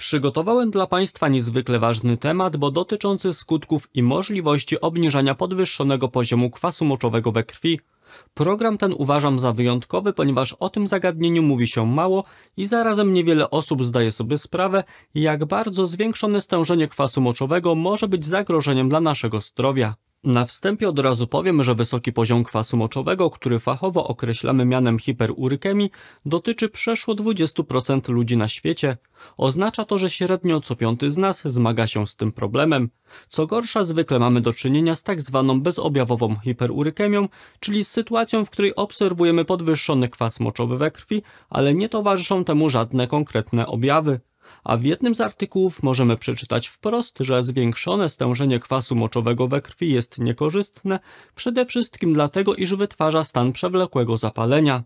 Przygotowałem dla Państwa niezwykle ważny temat, bo dotyczący skutków i możliwości obniżania podwyższonego poziomu kwasu moczowego we krwi. Program ten uważam za wyjątkowy, ponieważ o tym zagadnieniu mówi się mało i zarazem niewiele osób zdaje sobie sprawę, jak bardzo zwiększone stężenie kwasu moczowego może być zagrożeniem dla naszego zdrowia. Na wstępie od razu powiem, że wysoki poziom kwasu moczowego, który fachowo określamy mianem hiperurykemii, dotyczy przeszło 20% ludzi na świecie. Oznacza to, że średnio co piąty z nas zmaga się z tym problemem. Co gorsza, zwykle mamy do czynienia z tak zwaną bezobjawową hiperurykemią, czyli z sytuacją, w której obserwujemy podwyższony kwas moczowy we krwi, ale nie towarzyszą temu żadne konkretne objawy a w jednym z artykułów możemy przeczytać wprost, że zwiększone stężenie kwasu moczowego we krwi jest niekorzystne, przede wszystkim dlatego, iż wytwarza stan przewlekłego zapalenia.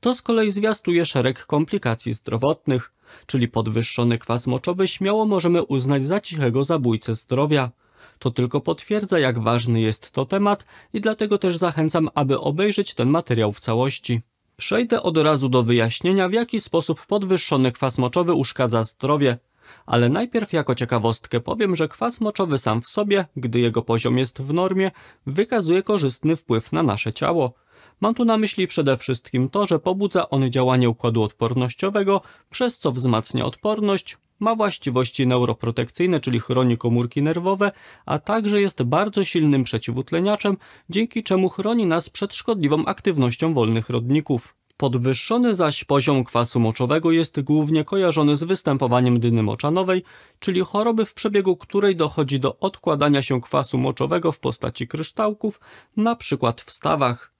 To z kolei zwiastuje szereg komplikacji zdrowotnych, czyli podwyższony kwas moczowy śmiało możemy uznać za cichego zabójcę zdrowia. To tylko potwierdza, jak ważny jest to temat i dlatego też zachęcam, aby obejrzeć ten materiał w całości. Przejdę od razu do wyjaśnienia, w jaki sposób podwyższony kwas moczowy uszkadza zdrowie, ale najpierw jako ciekawostkę powiem, że kwas moczowy sam w sobie, gdy jego poziom jest w normie, wykazuje korzystny wpływ na nasze ciało. Mam tu na myśli przede wszystkim to, że pobudza on działanie układu odpornościowego, przez co wzmacnia odporność, ma właściwości neuroprotekcyjne, czyli chroni komórki nerwowe, a także jest bardzo silnym przeciwutleniaczem, dzięki czemu chroni nas przed szkodliwą aktywnością wolnych rodników. Podwyższony zaś poziom kwasu moczowego jest głównie kojarzony z występowaniem dyny moczanowej, czyli choroby w przebiegu której dochodzi do odkładania się kwasu moczowego w postaci kryształków, na przykład w stawach.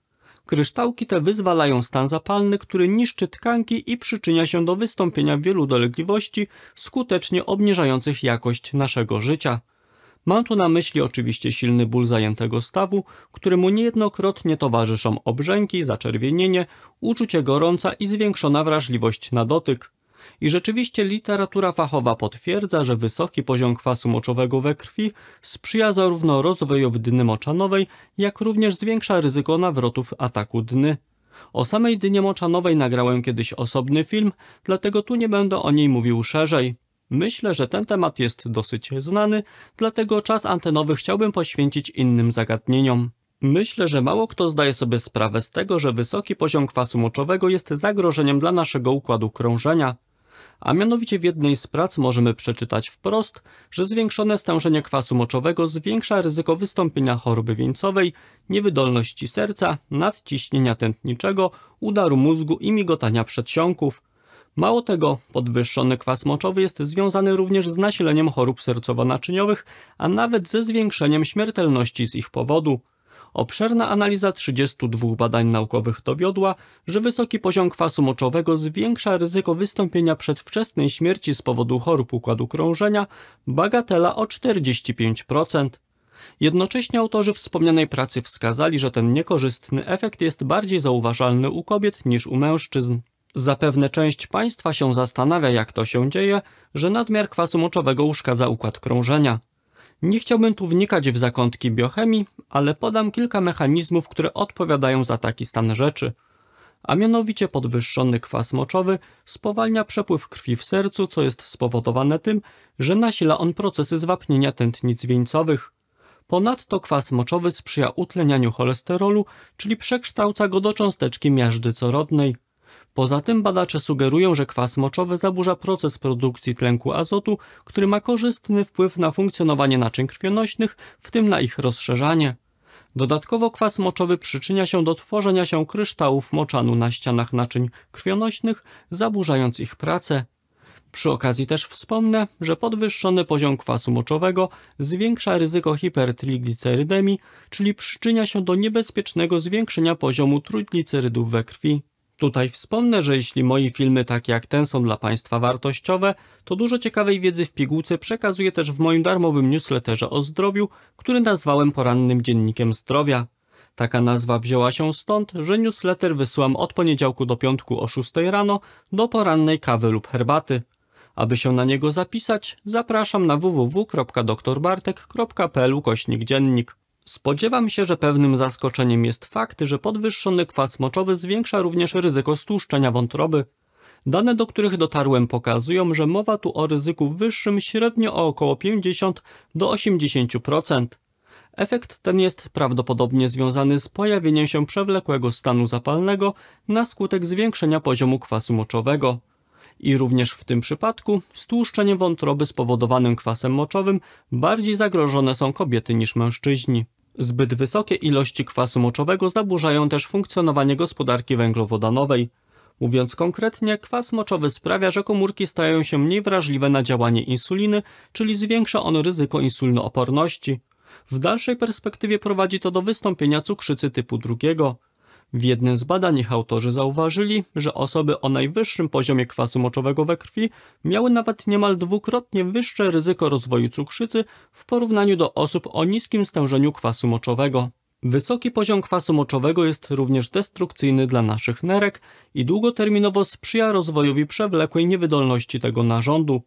Kryształki te wyzwalają stan zapalny, który niszczy tkanki i przyczynia się do wystąpienia wielu dolegliwości skutecznie obniżających jakość naszego życia. Mam tu na myśli oczywiście silny ból zajętego stawu, któremu niejednokrotnie towarzyszą obrzęki, zaczerwienienie, uczucie gorąca i zwiększona wrażliwość na dotyk. I rzeczywiście literatura fachowa potwierdza, że wysoki poziom kwasu moczowego we krwi sprzyja zarówno rozwojowi dny moczanowej, jak również zwiększa ryzyko nawrotów ataku dny. O samej dynie moczanowej nagrałem kiedyś osobny film, dlatego tu nie będę o niej mówił szerzej. Myślę, że ten temat jest dosyć znany, dlatego czas antenowy chciałbym poświęcić innym zagadnieniom. Myślę, że mało kto zdaje sobie sprawę z tego, że wysoki poziom kwasu moczowego jest zagrożeniem dla naszego układu krążenia a mianowicie w jednej z prac możemy przeczytać wprost, że zwiększone stężenie kwasu moczowego zwiększa ryzyko wystąpienia choroby wieńcowej, niewydolności serca, nadciśnienia tętniczego, udaru mózgu i migotania przedsionków. Mało tego, podwyższony kwas moczowy jest związany również z nasileniem chorób sercowo-naczyniowych, a nawet ze zwiększeniem śmiertelności z ich powodu. Obszerna analiza 32 badań naukowych dowiodła, że wysoki poziom kwasu moczowego zwiększa ryzyko wystąpienia przedwczesnej śmierci z powodu chorób układu krążenia bagatela o 45%. Jednocześnie autorzy wspomnianej pracy wskazali, że ten niekorzystny efekt jest bardziej zauważalny u kobiet niż u mężczyzn. Zapewne część państwa się zastanawia, jak to się dzieje, że nadmiar kwasu moczowego uszkadza układ krążenia. Nie chciałbym tu wnikać w zakątki biochemii, ale podam kilka mechanizmów, które odpowiadają za taki stan rzeczy. A mianowicie podwyższony kwas moczowy spowalnia przepływ krwi w sercu, co jest spowodowane tym, że nasila on procesy zwapnienia tętnic wieńcowych. Ponadto kwas moczowy sprzyja utlenianiu cholesterolu, czyli przekształca go do cząsteczki miażdży corodnej. Poza tym badacze sugerują, że kwas moczowy zaburza proces produkcji tlenku azotu, który ma korzystny wpływ na funkcjonowanie naczyń krwionośnych, w tym na ich rozszerzanie. Dodatkowo kwas moczowy przyczynia się do tworzenia się kryształów moczanu na ścianach naczyń krwionośnych, zaburzając ich pracę. Przy okazji też wspomnę, że podwyższony poziom kwasu moczowego zwiększa ryzyko hipertriglicerydemii, czyli przyczynia się do niebezpiecznego zwiększenia poziomu trójglicerydów we krwi. Tutaj wspomnę, że jeśli moje filmy takie jak ten są dla Państwa wartościowe, to dużo ciekawej wiedzy w pigułce przekazuję też w moim darmowym newsletterze o zdrowiu, który nazwałem porannym dziennikiem zdrowia. Taka nazwa wzięła się stąd, że newsletter wysyłam od poniedziałku do piątku o 6 rano do porannej kawy lub herbaty. Aby się na niego zapisać, zapraszam na www.doktorbartek.pl kośnik dziennik. Spodziewam się, że pewnym zaskoczeniem jest fakt, że podwyższony kwas moczowy zwiększa również ryzyko stłuszczenia wątroby. Dane, do których dotarłem, pokazują, że mowa tu o ryzyku wyższym średnio o około 50 do 80%. Efekt ten jest prawdopodobnie związany z pojawieniem się przewlekłego stanu zapalnego na skutek zwiększenia poziomu kwasu moczowego. I również w tym przypadku stłuszczenie wątroby spowodowanym kwasem moczowym bardziej zagrożone są kobiety niż mężczyźni. Zbyt wysokie ilości kwasu moczowego zaburzają też funkcjonowanie gospodarki węglowodanowej. Mówiąc konkretnie, kwas moczowy sprawia, że komórki stają się mniej wrażliwe na działanie insuliny, czyli zwiększa on ryzyko insulinooporności. W dalszej perspektywie prowadzi to do wystąpienia cukrzycy typu drugiego. W jednym z badań ich autorzy zauważyli, że osoby o najwyższym poziomie kwasu moczowego we krwi miały nawet niemal dwukrotnie wyższe ryzyko rozwoju cukrzycy w porównaniu do osób o niskim stężeniu kwasu moczowego. Wysoki poziom kwasu moczowego jest również destrukcyjny dla naszych nerek i długoterminowo sprzyja rozwojowi przewlekłej niewydolności tego narządu.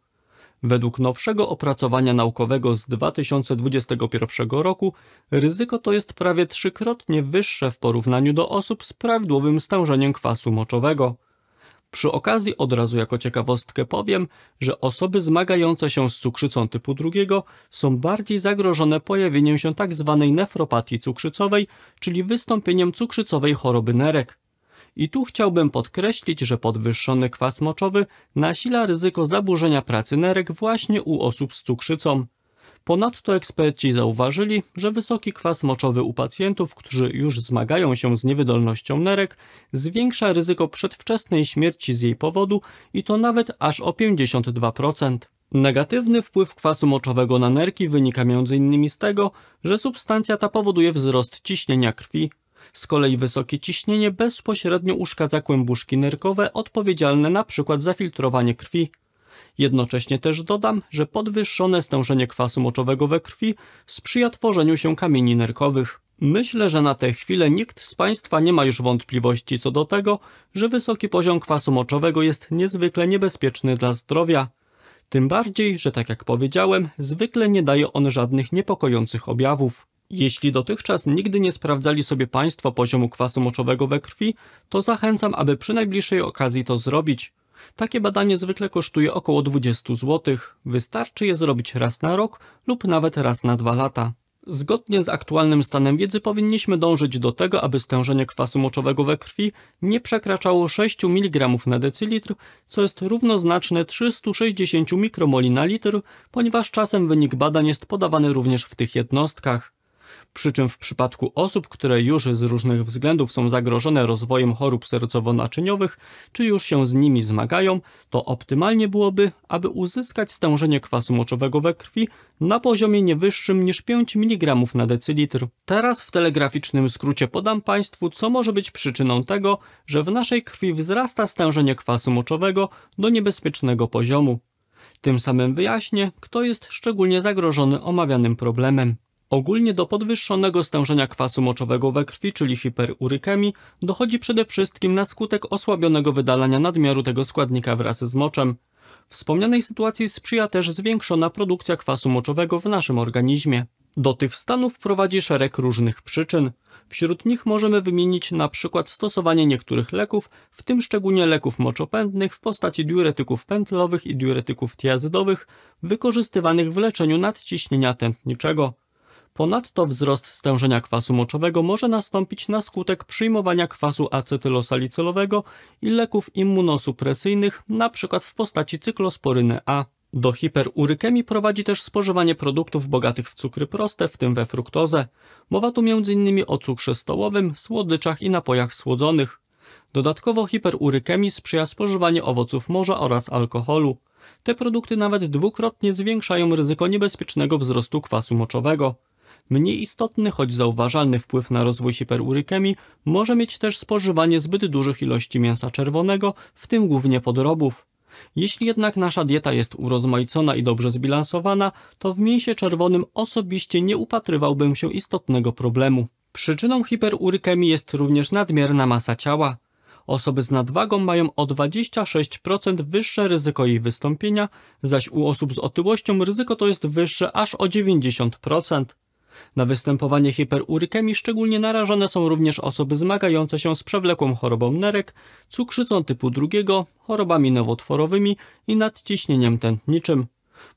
Według nowszego opracowania naukowego z 2021 roku ryzyko to jest prawie trzykrotnie wyższe w porównaniu do osób z prawidłowym stężeniem kwasu moczowego. Przy okazji od razu jako ciekawostkę powiem, że osoby zmagające się z cukrzycą typu drugiego są bardziej zagrożone pojawieniem się tzw. Tak nefropatii cukrzycowej, czyli wystąpieniem cukrzycowej choroby nerek. I tu chciałbym podkreślić, że podwyższony kwas moczowy nasila ryzyko zaburzenia pracy nerek właśnie u osób z cukrzycą. Ponadto eksperci zauważyli, że wysoki kwas moczowy u pacjentów, którzy już zmagają się z niewydolnością nerek, zwiększa ryzyko przedwczesnej śmierci z jej powodu i to nawet aż o 52%. Negatywny wpływ kwasu moczowego na nerki wynika m.in. z tego, że substancja ta powoduje wzrost ciśnienia krwi, z kolei wysokie ciśnienie bezpośrednio uszkadza kłębuszki nerkowe odpowiedzialne np. za filtrowanie krwi. Jednocześnie też dodam, że podwyższone stężenie kwasu moczowego we krwi sprzyja tworzeniu się kamieni nerkowych. Myślę, że na tę chwilę nikt z Państwa nie ma już wątpliwości co do tego, że wysoki poziom kwasu moczowego jest niezwykle niebezpieczny dla zdrowia. Tym bardziej, że tak jak powiedziałem, zwykle nie daje on żadnych niepokojących objawów. Jeśli dotychczas nigdy nie sprawdzali sobie Państwo poziomu kwasu moczowego we krwi, to zachęcam, aby przy najbliższej okazji to zrobić. Takie badanie zwykle kosztuje około 20 zł. Wystarczy je zrobić raz na rok lub nawet raz na dwa lata. Zgodnie z aktualnym stanem wiedzy powinniśmy dążyć do tego, aby stężenie kwasu moczowego we krwi nie przekraczało 6 mg na decylitr, co jest równoznaczne 360 mikromoli na litr, ponieważ czasem wynik badań jest podawany również w tych jednostkach przy czym w przypadku osób, które już z różnych względów są zagrożone rozwojem chorób sercowo-naczyniowych, czy już się z nimi zmagają, to optymalnie byłoby, aby uzyskać stężenie kwasu moczowego we krwi na poziomie nie wyższym niż 5 mg na decylitr. Teraz w telegraficznym skrócie podam Państwu, co może być przyczyną tego, że w naszej krwi wzrasta stężenie kwasu moczowego do niebezpiecznego poziomu. Tym samym wyjaśnię, kto jest szczególnie zagrożony omawianym problemem. Ogólnie do podwyższonego stężenia kwasu moczowego we krwi, czyli hiperurykemii, dochodzi przede wszystkim na skutek osłabionego wydalania nadmiaru tego składnika wraz z moczem. Wspomnianej sytuacji sprzyja też zwiększona produkcja kwasu moczowego w naszym organizmie. Do tych stanów prowadzi szereg różnych przyczyn. Wśród nich możemy wymienić na przykład stosowanie niektórych leków, w tym szczególnie leków moczopędnych w postaci diuretyków pętlowych i diuretyków tiazydowych, wykorzystywanych w leczeniu nadciśnienia tętniczego. Ponadto wzrost stężenia kwasu moczowego może nastąpić na skutek przyjmowania kwasu acetylosalicylowego i leków immunosupresyjnych, np. w postaci cyklosporyny A. Do hiperurykemii prowadzi też spożywanie produktów bogatych w cukry proste, w tym we fruktozę. Mowa tu m.in. o cukrze stołowym, słodyczach i napojach słodzonych. Dodatkowo hiperurykemii sprzyja spożywanie owoców morza oraz alkoholu. Te produkty nawet dwukrotnie zwiększają ryzyko niebezpiecznego wzrostu kwasu moczowego. Mniej istotny, choć zauważalny wpływ na rozwój hiperurykemii może mieć też spożywanie zbyt dużych ilości mięsa czerwonego, w tym głównie podrobów. Jeśli jednak nasza dieta jest urozmaicona i dobrze zbilansowana, to w mięsie czerwonym osobiście nie upatrywałbym się istotnego problemu. Przyczyną hiperurykemii jest również nadmierna masa ciała. Osoby z nadwagą mają o 26% wyższe ryzyko jej wystąpienia, zaś u osób z otyłością ryzyko to jest wyższe aż o 90%. Na występowanie hiperurykemii szczególnie narażone są również osoby zmagające się z przewlekłą chorobą nerek, cukrzycą typu drugiego, chorobami nowotworowymi i nadciśnieniem tętniczym.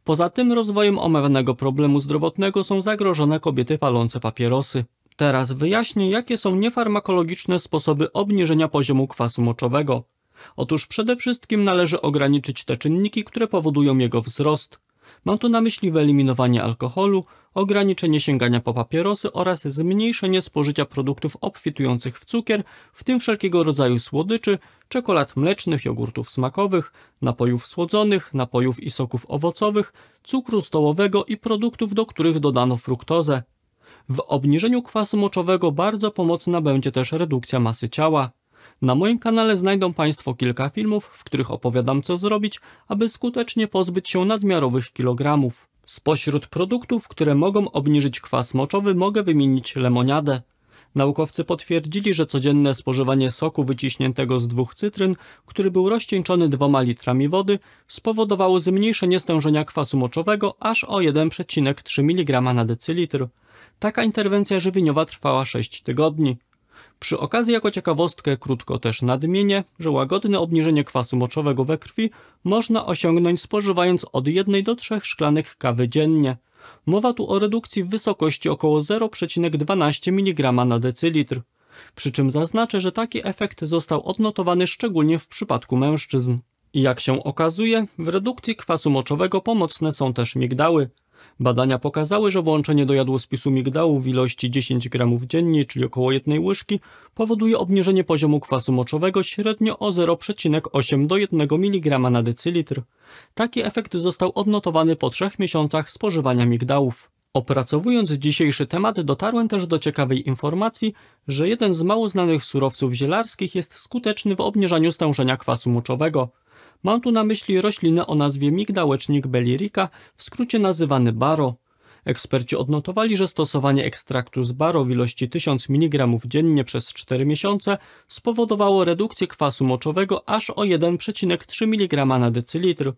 Poza tym rozwojem omawianego problemu zdrowotnego są zagrożone kobiety palące papierosy. Teraz wyjaśnię, jakie są niefarmakologiczne sposoby obniżenia poziomu kwasu moczowego. Otóż przede wszystkim należy ograniczyć te czynniki, które powodują jego wzrost. Mam tu na myśli wyeliminowanie alkoholu, ograniczenie sięgania po papierosy oraz zmniejszenie spożycia produktów obfitujących w cukier, w tym wszelkiego rodzaju słodyczy, czekolad mlecznych, jogurtów smakowych, napojów słodzonych, napojów i soków owocowych, cukru stołowego i produktów, do których dodano fruktozę. W obniżeniu kwasu moczowego bardzo pomocna będzie też redukcja masy ciała. Na moim kanale znajdą Państwo kilka filmów, w których opowiadam co zrobić, aby skutecznie pozbyć się nadmiarowych kilogramów. Spośród produktów, które mogą obniżyć kwas moczowy mogę wymienić lemoniadę. Naukowcy potwierdzili, że codzienne spożywanie soku wyciśniętego z dwóch cytryn, który był rozcieńczony dwoma litrami wody, spowodowało zmniejszenie stężenia kwasu moczowego aż o 1,3 mg na decylitr. Taka interwencja żywieniowa trwała 6 tygodni. Przy okazji jako ciekawostkę krótko też nadmienię, że łagodne obniżenie kwasu moczowego we krwi można osiągnąć spożywając od 1 do 3 szklanek kawy dziennie. Mowa tu o redukcji w wysokości około 0,12 mg na decylitr. Przy czym zaznaczę, że taki efekt został odnotowany szczególnie w przypadku mężczyzn. Jak się okazuje, w redukcji kwasu moczowego pomocne są też migdały. Badania pokazały, że włączenie do jadłospisu migdału w ilości 10 gramów dziennie, czyli około jednej łyżki, powoduje obniżenie poziomu kwasu moczowego średnio o 0,8 do 1 mg na decylitr. Taki efekt został odnotowany po trzech miesiącach spożywania migdałów. Opracowując dzisiejszy temat dotarłem też do ciekawej informacji, że jeden z mało znanych surowców zielarskich jest skuteczny w obniżaniu stężenia kwasu moczowego. Mam tu na myśli roślinę o nazwie migdałecznik belirica, w skrócie nazywany baro. Eksperci odnotowali, że stosowanie ekstraktu z baro w ilości 1000 mg dziennie przez 4 miesiące spowodowało redukcję kwasu moczowego aż o 1,3 mg na decylitr,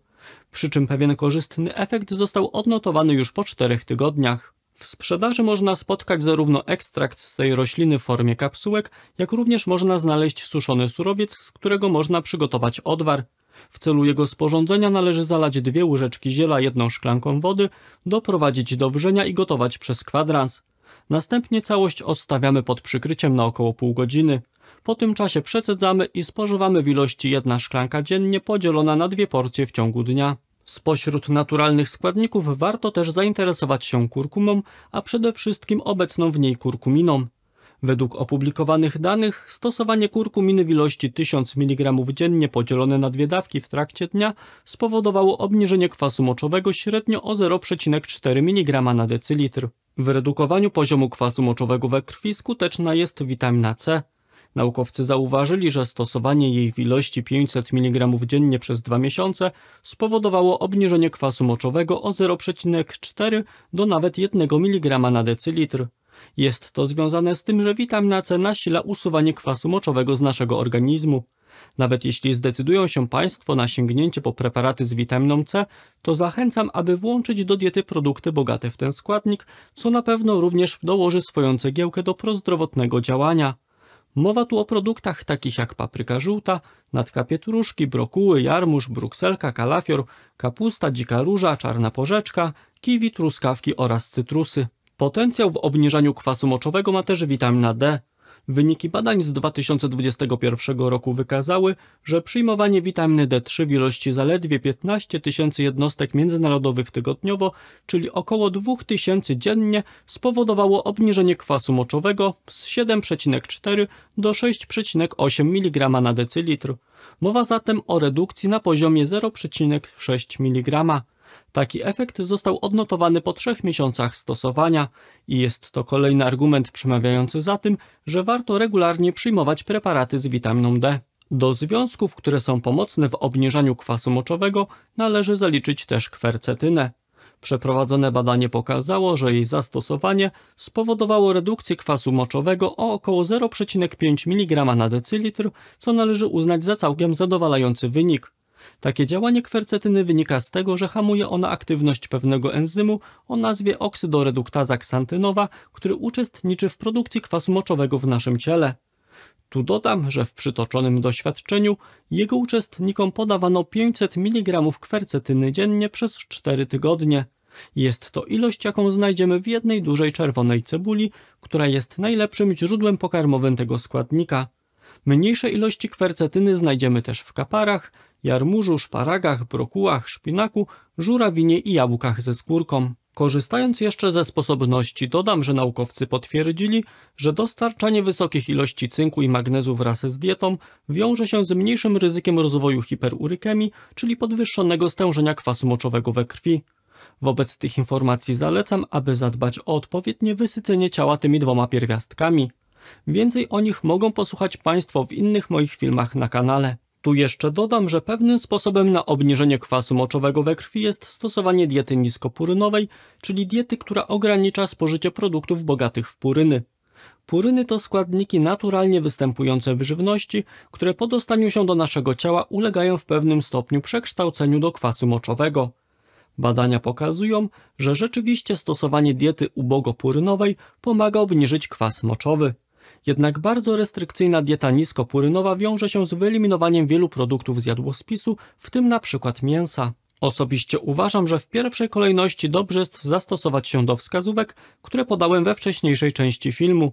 przy czym pewien korzystny efekt został odnotowany już po 4 tygodniach. W sprzedaży można spotkać zarówno ekstrakt z tej rośliny w formie kapsułek, jak również można znaleźć suszony surowiec, z którego można przygotować odwar. W celu jego sporządzenia należy zalać dwie łyżeczki ziela jedną szklanką wody, doprowadzić do wrzenia i gotować przez kwadrans. Następnie całość odstawiamy pod przykryciem na około pół godziny. Po tym czasie przecedzamy i spożywamy w ilości jedna szklanka dziennie podzielona na dwie porcje w ciągu dnia. Spośród naturalnych składników warto też zainteresować się kurkumą, a przede wszystkim obecną w niej kurkuminą. Według opublikowanych danych stosowanie kurkuminy w ilości 1000 mg dziennie podzielone na dwie dawki w trakcie dnia spowodowało obniżenie kwasu moczowego średnio o 0,4 mg na decylitr. W redukowaniu poziomu kwasu moczowego we krwi skuteczna jest witamina C. Naukowcy zauważyli, że stosowanie jej w ilości 500 mg dziennie przez dwa miesiące spowodowało obniżenie kwasu moczowego o 0,4 do nawet 1 mg na decylitr. Jest to związane z tym, że witamina C nasila usuwanie kwasu moczowego z naszego organizmu. Nawet jeśli zdecydują się Państwo na sięgnięcie po preparaty z witaminą C, to zachęcam, aby włączyć do diety produkty bogate w ten składnik, co na pewno również dołoży swoją cegiełkę do prozdrowotnego działania. Mowa tu o produktach takich jak papryka żółta, natka pietruszki, brokuły, jarmuż, brukselka, kalafior, kapusta, dzika róża, czarna porzeczka, kiwi, truskawki oraz cytrusy. Potencjał w obniżaniu kwasu moczowego ma też witamina D. Wyniki badań z 2021 roku wykazały, że przyjmowanie witaminy D3 w ilości zaledwie 15 tysięcy jednostek międzynarodowych tygodniowo, czyli około 2000 dziennie, spowodowało obniżenie kwasu moczowego z 7,4 do 6,8 mg na decylitr. Mowa zatem o redukcji na poziomie 0,6 mg. Taki efekt został odnotowany po trzech miesiącach stosowania i jest to kolejny argument przemawiający za tym, że warto regularnie przyjmować preparaty z witaminą D. Do związków, które są pomocne w obniżaniu kwasu moczowego, należy zaliczyć też kwercetynę. Przeprowadzone badanie pokazało, że jej zastosowanie spowodowało redukcję kwasu moczowego o około 0,5 mg na decylitr, co należy uznać za całkiem zadowalający wynik. Takie działanie kwercetyny wynika z tego, że hamuje ona aktywność pewnego enzymu o nazwie oksydoreduktaza ksantynowa, który uczestniczy w produkcji kwasu moczowego w naszym ciele. Tu dodam, że w przytoczonym doświadczeniu jego uczestnikom podawano 500 mg kwercetyny dziennie przez 4 tygodnie. Jest to ilość, jaką znajdziemy w jednej dużej czerwonej cebuli, która jest najlepszym źródłem pokarmowym tego składnika. Mniejsze ilości kwercetyny znajdziemy też w kaparach, jarmużu, szparagach, brokułach, szpinaku, żurawinie i jabłkach ze skórką. Korzystając jeszcze ze sposobności, dodam, że naukowcy potwierdzili, że dostarczanie wysokich ilości cynku i magnezu wraz z dietą wiąże się z mniejszym ryzykiem rozwoju hiperurykemii, czyli podwyższonego stężenia kwasu moczowego we krwi. Wobec tych informacji zalecam, aby zadbać o odpowiednie wysycenie ciała tymi dwoma pierwiastkami. Więcej o nich mogą posłuchać Państwo w innych moich filmach na kanale. Tu jeszcze dodam, że pewnym sposobem na obniżenie kwasu moczowego we krwi jest stosowanie diety niskopurynowej, czyli diety, która ogranicza spożycie produktów bogatych w puryny. Puryny to składniki naturalnie występujące w żywności, które po dostaniu się do naszego ciała ulegają w pewnym stopniu przekształceniu do kwasu moczowego. Badania pokazują, że rzeczywiście stosowanie diety ubogopurynowej pomaga obniżyć kwas moczowy. Jednak bardzo restrykcyjna dieta niskopurynowa wiąże się z wyeliminowaniem wielu produktów z jadłospisu, w tym np. mięsa. Osobiście uważam, że w pierwszej kolejności dobrze jest zastosować się do wskazówek, które podałem we wcześniejszej części filmu.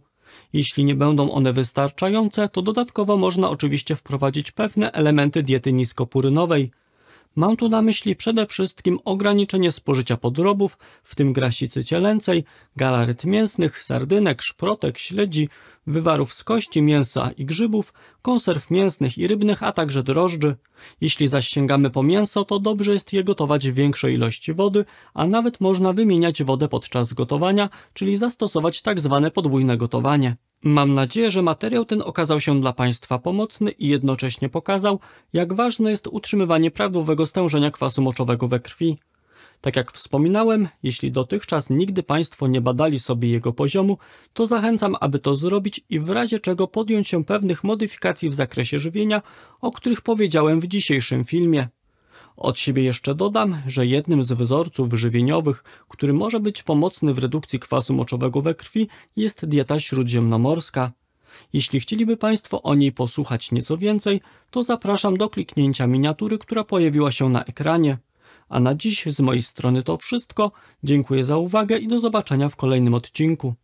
Jeśli nie będą one wystarczające, to dodatkowo można oczywiście wprowadzić pewne elementy diety niskopurynowej. Mam tu na myśli przede wszystkim ograniczenie spożycia podrobów, w tym grasicy cielęcej, galaret mięsnych, sardynek, szprotek, śledzi, wywarów z kości, mięsa i grzybów, konserw mięsnych i rybnych, a także drożdży. Jeśli zaś sięgamy po mięso, to dobrze jest je gotować w większej ilości wody, a nawet można wymieniać wodę podczas gotowania, czyli zastosować tak zwane podwójne gotowanie. Mam nadzieję, że materiał ten okazał się dla Państwa pomocny i jednocześnie pokazał, jak ważne jest utrzymywanie prawidłowego stężenia kwasu moczowego we krwi. Tak jak wspominałem, jeśli dotychczas nigdy Państwo nie badali sobie jego poziomu, to zachęcam, aby to zrobić i w razie czego podjąć się pewnych modyfikacji w zakresie żywienia, o których powiedziałem w dzisiejszym filmie. Od siebie jeszcze dodam, że jednym z wzorców żywieniowych, który może być pomocny w redukcji kwasu moczowego we krwi, jest dieta śródziemnomorska. Jeśli chcieliby Państwo o niej posłuchać nieco więcej, to zapraszam do kliknięcia miniatury, która pojawiła się na ekranie. A na dziś z mojej strony to wszystko. Dziękuję za uwagę i do zobaczenia w kolejnym odcinku.